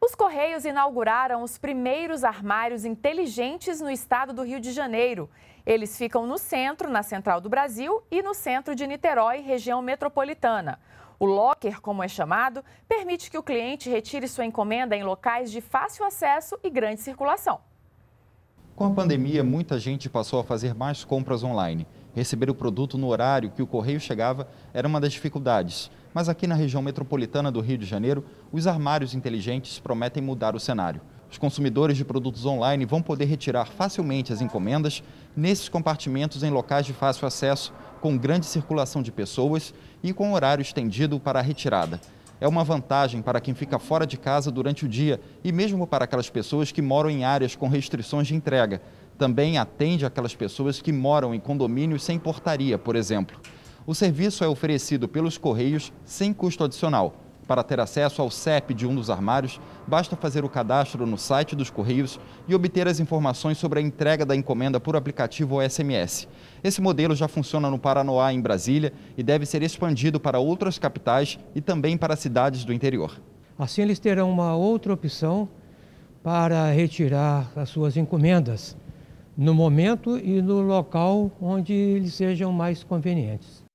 Os Correios inauguraram os primeiros armários inteligentes no estado do Rio de Janeiro. Eles ficam no centro, na Central do Brasil, e no centro de Niterói, região metropolitana. O locker, como é chamado, permite que o cliente retire sua encomenda em locais de fácil acesso e grande circulação. Com a pandemia, muita gente passou a fazer mais compras online. Receber o produto no horário que o correio chegava era uma das dificuldades, mas aqui na região metropolitana do Rio de Janeiro, os armários inteligentes prometem mudar o cenário. Os consumidores de produtos online vão poder retirar facilmente as encomendas nesses compartimentos em locais de fácil acesso, com grande circulação de pessoas e com horário estendido para a retirada é uma vantagem para quem fica fora de casa durante o dia e mesmo para aquelas pessoas que moram em áreas com restrições de entrega. Também atende aquelas pessoas que moram em condomínios sem portaria, por exemplo. O serviço é oferecido pelos Correios sem custo adicional. Para ter acesso ao CEP de um dos armários, basta fazer o cadastro no site dos Correios e obter as informações sobre a entrega da encomenda por aplicativo ou SMS. Esse modelo já funciona no Paranoá, em Brasília, e deve ser expandido para outras capitais e também para cidades do interior. Assim, eles terão uma outra opção para retirar as suas encomendas no momento e no local onde eles sejam mais convenientes.